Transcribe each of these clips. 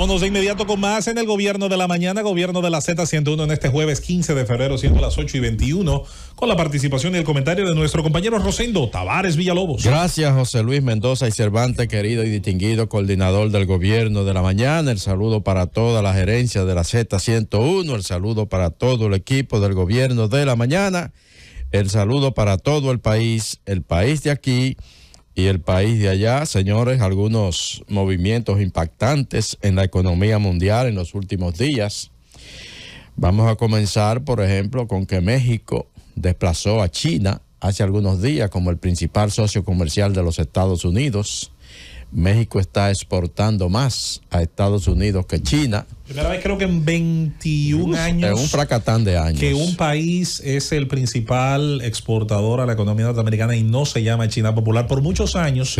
Vámonos de inmediato con más en el gobierno de la mañana, gobierno de la Z101 en este jueves 15 de febrero, siendo las 8 y 21, con la participación y el comentario de nuestro compañero Rosendo Tavares Villalobos. Gracias, José Luis Mendoza y Cervantes, querido y distinguido coordinador del gobierno de la mañana. El saludo para toda la gerencia de la Z101, el saludo para todo el equipo del gobierno de la mañana, el saludo para todo el país, el país de aquí y el país de allá. Señores, algunos movimientos impactantes en la economía mundial en los últimos días. Vamos a comenzar, por ejemplo, con que México desplazó a China hace algunos días como el principal socio comercial de los Estados Unidos. México está exportando más a Estados Unidos que China. Primera vez creo que en 21 años. un fracatán de años. Que un país es el principal exportador a la economía norteamericana y no se llama China Popular. Por muchos años,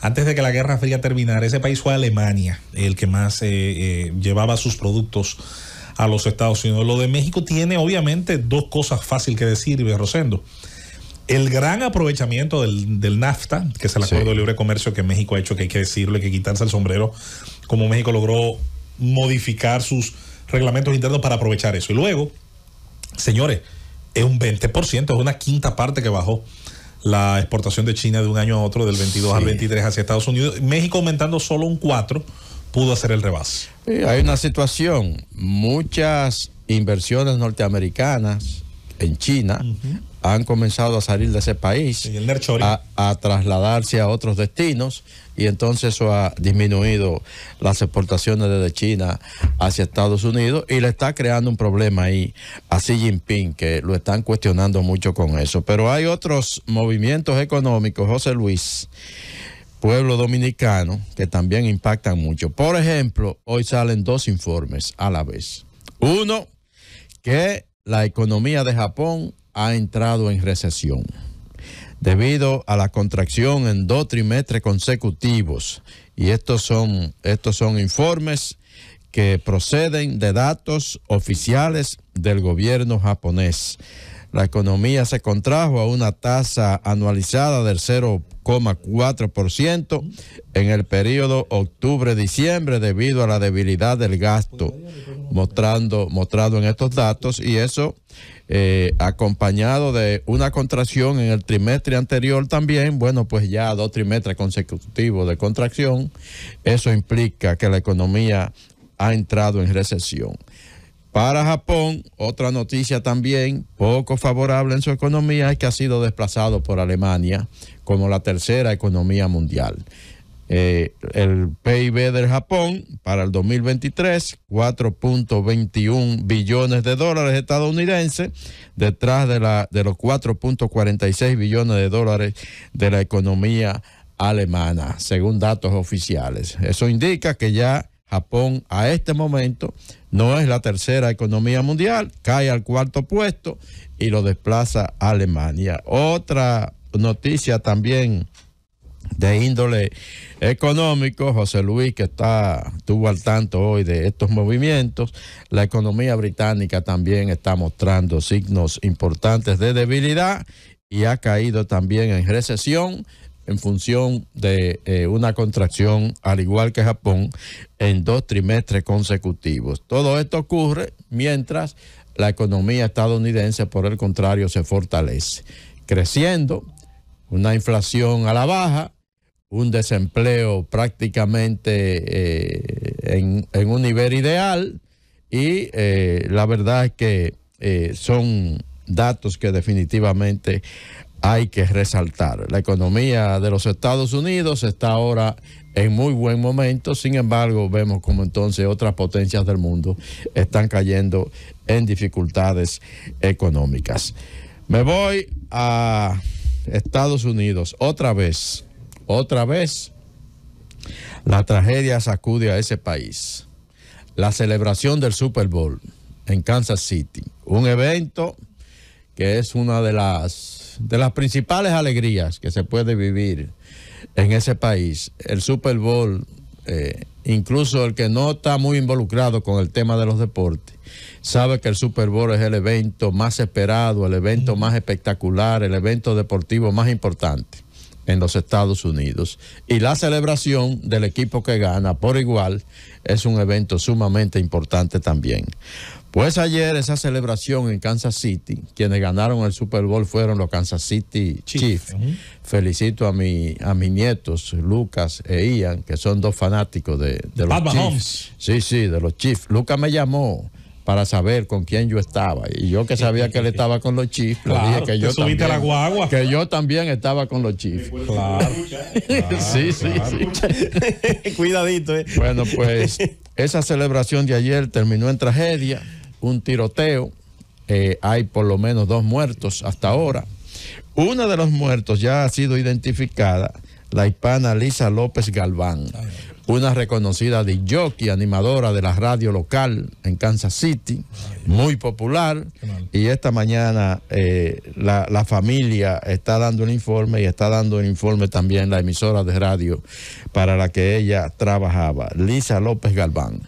antes de que la Guerra Fría terminara, ese país fue Alemania el que más eh, eh, llevaba sus productos a los Estados Unidos. Lo de México tiene obviamente dos cosas fáciles que decir, Rosendo el gran aprovechamiento del, NAFTA, que es el Acuerdo de Libre Comercio que México ha hecho, que hay que decirle hay que quitarse el sombrero, como México logró modificar sus reglamentos internos para aprovechar eso. Y luego, señores, es un 20%, es una quinta parte que bajó la exportación de China de un año a otro, del 22 al 23 hacia Estados Unidos. México aumentando solo un 4, pudo hacer el rebase. hay una situación, muchas inversiones norteamericanas en China han comenzado a salir de ese país, a, trasladarse a otros destinos y entonces eso ha disminuido las exportaciones desde China hacia Estados Unidos y le está creando un problema ahí a Xi Jinping, que lo están cuestionando mucho con eso. Pero hay otros movimientos económicos, José Luis, pueblo dominicano, que también impactan mucho. Por ejemplo, hoy salen dos informes a la vez. Uno, que la economía de Japón ha entrado en recesión debido a la contracción en dos trimestres consecutivos. Y estos son, estos son informes que proceden de datos oficiales del gobierno japonés. La economía se contrajo a una tasa anualizada del 0,4% en el periodo octubre-diciembre debido a la debilidad del gasto mostrando, mostrado en estos datos y eso eh, acompañado de una contracción en el trimestre anterior también, bueno, pues ya dos trimestres consecutivos de contracción, eso implica que la economía ha entrado en recesión. Para Japón, otra noticia también poco favorable en su economía es que ha sido desplazado por Alemania como la tercera economía mundial. Eh, el PIB del Japón para el 2023, 4.21 billones de dólares estadounidenses, detrás de, la, de los 4.46 billones de dólares de la economía alemana, según datos oficiales. Eso indica que ya Japón a este momento no es la tercera economía mundial, cae al cuarto puesto y lo desplaza a Alemania. Otra noticia también de índole económico, José Luis, que está, estuvo al tanto hoy de estos movimientos, la economía británica también está mostrando signos importantes de debilidad y ha caído también en recesión en función de eh, una contracción, al igual que Japón, en dos trimestres consecutivos. Todo esto ocurre mientras la economía estadounidense, por el contrario, se fortalece, creciendo, una inflación a la baja, un desempleo prácticamente eh, en, un nivel ideal y eh, la verdad es que son datos que definitivamente hay que resaltar. La economía de los Estados Unidos está ahora en muy buen momento, sin embargo vemos como entonces otras potencias del mundo están cayendo en dificultades económicas. Me voy a Estados Unidos otra vez, otra vez. La tragedia sacude a ese país. La celebración del Super Bowl en Kansas City, un evento que es una de las de las principales alegrías que se puede vivir en ese país, el Super Bowl, eh, incluso el que no está muy involucrado con el tema de los deportes, sabe que el Super Bowl es el evento más esperado, el evento más espectacular, el evento deportivo más importante en los Estados Unidos. Y la celebración del equipo que gana por igual es un evento sumamente importante también. Pues ayer esa celebración en Kansas City, quienes ganaron el Super Bowl fueron los Kansas City Chiefs. Felicito a, mi, a mis nietos, Lucas e Ian, que son dos fanáticos de, de los Chiefs. Sí, sí, de los Chiefs. Lucas me llamó para saber con quién yo estaba. Y yo que sabía que él estaba con los chifres, dije que yo, también, que yo también estaba con los chifres. Claro. sí, sí, Cuidadito. Eh. Bueno, pues esa celebración de ayer terminó en tragedia, un tiroteo. Eh, hay por lo menos dos muertos hasta ahora. Una de los muertos ya ha sido identificada, la hispana Lisa López Galván una reconocida de jockey, animadora de la radio local en Kansas City, muy popular. Y esta mañana eh, la, familia está dando un informe y está dando un informe también la emisora de radio para la que ella trabajaba, Lisa López Galván,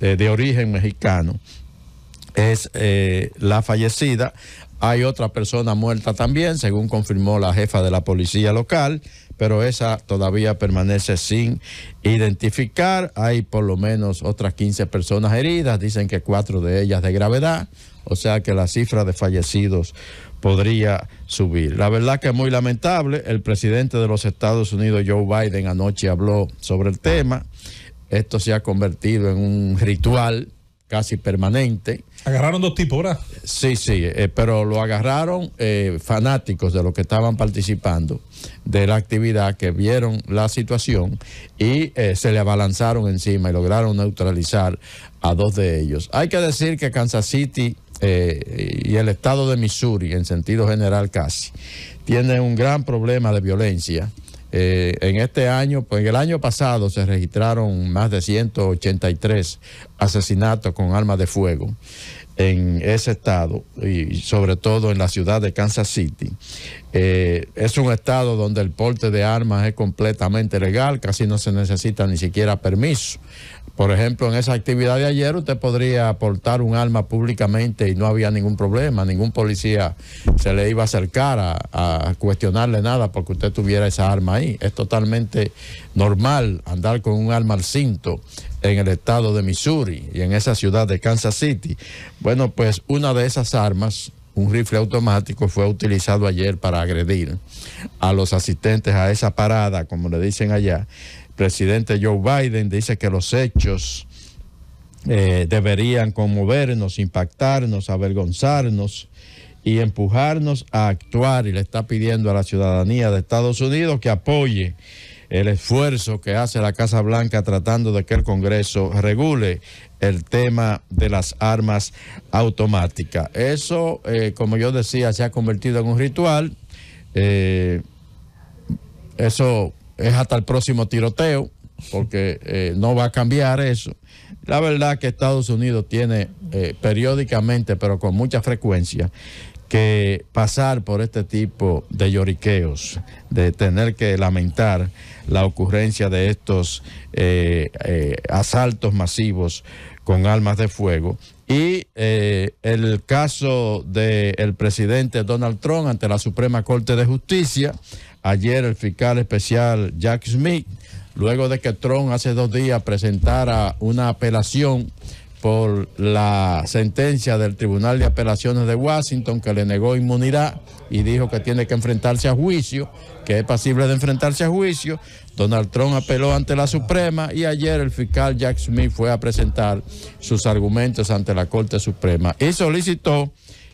eh, de origen mexicano. Es eh, la fallecida. Hay otra persona muerta también, según confirmó la jefa de la policía local pero esa todavía permanece sin identificar. Hay por lo menos otras 15 personas heridas, dicen que cuatro de ellas de gravedad, o sea que la cifra de fallecidos podría subir. La verdad que es muy lamentable, el presidente de los Estados Unidos, Joe Biden, anoche habló sobre el tema. Esto se ha convertido en un ritual casi permanente. Agarraron dos tipos, ¿verdad? Sí, sí, eh, pero lo agarraron eh, fanáticos de los que estaban participando de la actividad, que vieron la situación y eh, se le abalanzaron encima y lograron neutralizar a dos de ellos. Hay que decir que Kansas City y el estado de Missouri, en sentido general casi, tiene un gran problema de violencia eh, en este año, pues en el año pasado se registraron más de 183 asesinatos con armas de fuego en ese estado y sobre todo en la ciudad de Kansas City. Eh, es un estado donde el porte de armas es completamente legal, casi no se necesita ni siquiera permiso. Por ejemplo, en esa actividad de ayer usted podría aportar un arma públicamente y no había ningún problema, ningún policía se le iba a acercar a, a cuestionarle nada porque usted tuviera esa arma ahí. Es totalmente normal andar con un arma al cinto en el estado de Missouri y en esa ciudad de Kansas City. Bueno, pues una de esas armas, un rifle automático fue utilizado ayer para agredir a los asistentes a esa parada, como le dicen allá, presidente Joe Biden dice que los hechos eh, deberían conmovernos, impactarnos, avergonzarnos y empujarnos a actuar y le está pidiendo a la ciudadanía de Estados Unidos que apoye el esfuerzo que hace la Casa Blanca tratando de que el Congreso regule el tema de las armas automáticas. Eso, eh, como yo decía, se ha convertido en un ritual. Eh, eso es hasta el próximo tiroteo, porque eh, no va a cambiar eso. La verdad que Estados Unidos tiene eh, periódicamente, pero con mucha frecuencia, que pasar por este tipo de lloriqueos, de tener que lamentar la ocurrencia de estos eh, asaltos masivos con armas de fuego. Y el caso del presidente Donald Trump ante la Suprema Corte de Justicia, ayer el fiscal especial Jack Smith, luego de que Trump hace dos días presentara una apelación por la sentencia del Tribunal de Apelaciones de Washington que le negó inmunidad y dijo que tiene que enfrentarse a juicio, que es pasible de enfrentarse a juicio. Donald Trump apeló ante la Suprema y ayer el fiscal Jack Smith fue a presentar sus argumentos ante la Corte Suprema y solicitó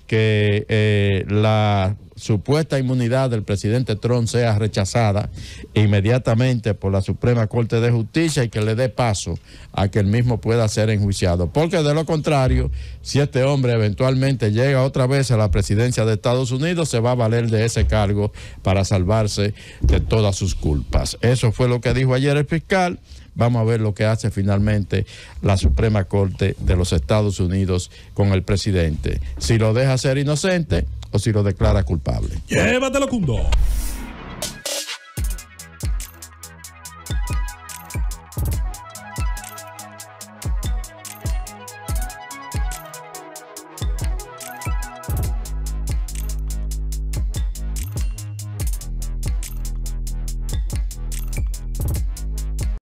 que eh, la supuesta inmunidad del presidente Trump sea rechazada inmediatamente por la Suprema Corte de Justicia y que le dé paso a que el mismo pueda ser enjuiciado. Porque de lo contrario, si este hombre eventualmente llega otra vez a la presidencia de Estados Unidos, se va a valer de ese cargo para salvarse de todas sus culpas. Eso fue lo que dijo ayer el fiscal. Vamos a ver lo que hace finalmente la Suprema Corte de los Estados Unidos con el presidente. Si lo deja ser inocente, o si lo declara culpable. Llévatelo, Cundo.